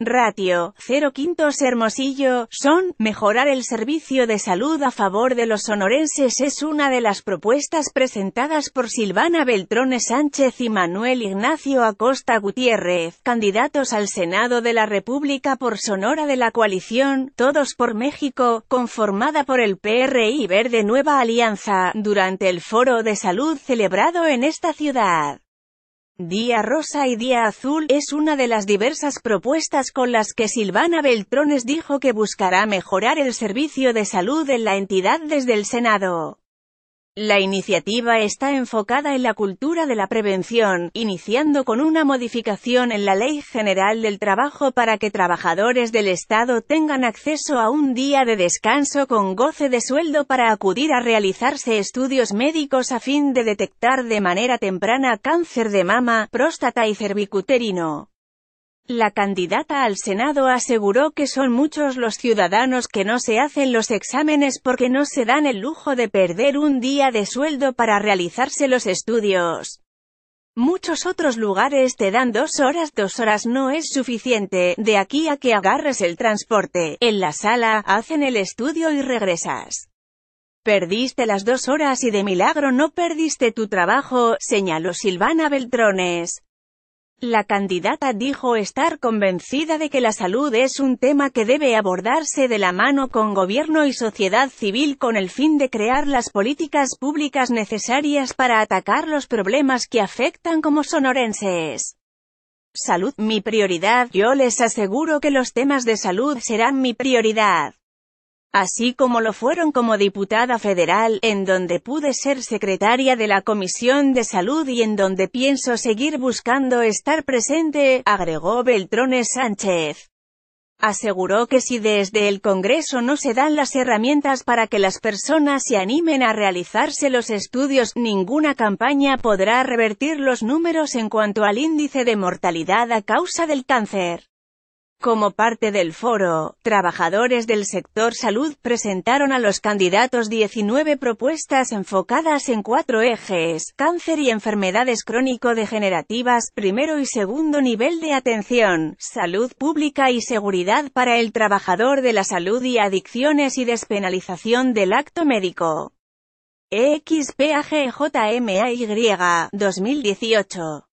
Ratio, 0 quintos Hermosillo, son, mejorar el servicio de salud a favor de los sonorenses es una de las propuestas presentadas por Silvana Beltrones Sánchez y Manuel Ignacio Acosta Gutiérrez, candidatos al Senado de la República por Sonora de la coalición, Todos por México, conformada por el PRI Verde Nueva Alianza, durante el Foro de Salud celebrado en esta ciudad. Día Rosa y Día Azul es una de las diversas propuestas con las que Silvana Beltrones dijo que buscará mejorar el servicio de salud en la entidad desde el Senado. La iniciativa está enfocada en la cultura de la prevención, iniciando con una modificación en la Ley General del Trabajo para que trabajadores del Estado tengan acceso a un día de descanso con goce de sueldo para acudir a realizarse estudios médicos a fin de detectar de manera temprana cáncer de mama, próstata y cervicuterino. La candidata al Senado aseguró que son muchos los ciudadanos que no se hacen los exámenes porque no se dan el lujo de perder un día de sueldo para realizarse los estudios. Muchos otros lugares te dan dos horas, dos horas no es suficiente, de aquí a que agarres el transporte, en la sala, hacen el estudio y regresas. Perdiste las dos horas y de milagro no perdiste tu trabajo, señaló Silvana Beltrones. La candidata dijo estar convencida de que la salud es un tema que debe abordarse de la mano con gobierno y sociedad civil con el fin de crear las políticas públicas necesarias para atacar los problemas que afectan como sonorenses. Salud, mi prioridad, yo les aseguro que los temas de salud serán mi prioridad así como lo fueron como diputada federal, en donde pude ser secretaria de la Comisión de Salud y en donde pienso seguir buscando estar presente, agregó Beltrones Sánchez. Aseguró que si desde el Congreso no se dan las herramientas para que las personas se animen a realizarse los estudios, ninguna campaña podrá revertir los números en cuanto al índice de mortalidad a causa del cáncer. Como parte del foro, trabajadores del sector salud presentaron a los candidatos 19 propuestas enfocadas en cuatro ejes, cáncer y enfermedades crónico-degenerativas, primero y segundo nivel de atención, salud pública y seguridad para el trabajador de la salud y adicciones y despenalización del acto médico. y 2018